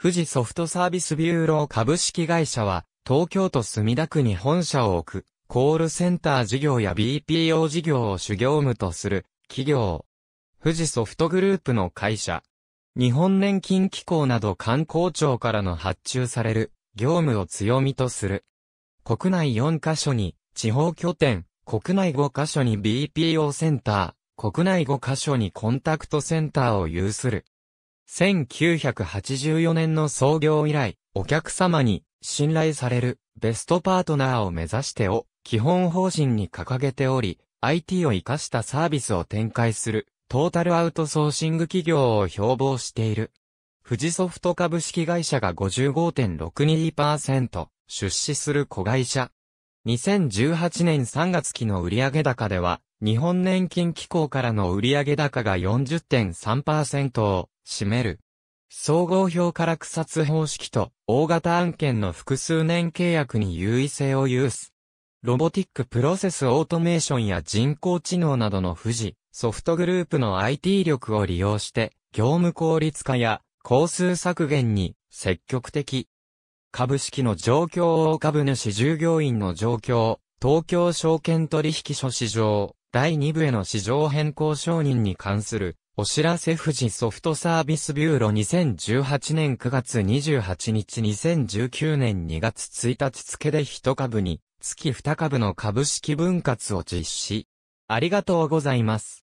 富士ソフトサービスビューロー株式会社は、東京都墨田区に本社を置く、コールセンター事業や BPO 事業を主業務とする、企業。富士ソフトグループの会社。日本年金機構など観光庁からの発注される、業務を強みとする。国内4カ所に、地方拠点、国内5カ所に BPO センター、国内5カ所にコンタクトセンターを有する。1984年の創業以来、お客様に信頼されるベストパートナーを目指してを基本方針に掲げており、IT を活かしたサービスを展開するトータルアウトソーシング企業を標榜している。富士ソフト株式会社が55.62%出資する子会社。2018年3月期の売上高では、日本年金機構からの売上高が40.3%を占める。総合評価落札方式と大型案件の複数年契約に優位性を有す。ロボティックプロセスオートメーションや人工知能などの富士ソフトグループの IT 力を利用して業務効率化や工数削減に積極的。株式の状況を株主従業員の状況、東京証券取引所市場、第2部への市場変更承認に関するお知らせ富士ソフトサービスビューロ2018年9月28日2019年2月1日付で1株に月2株の株式分割を実施。ありがとうございます。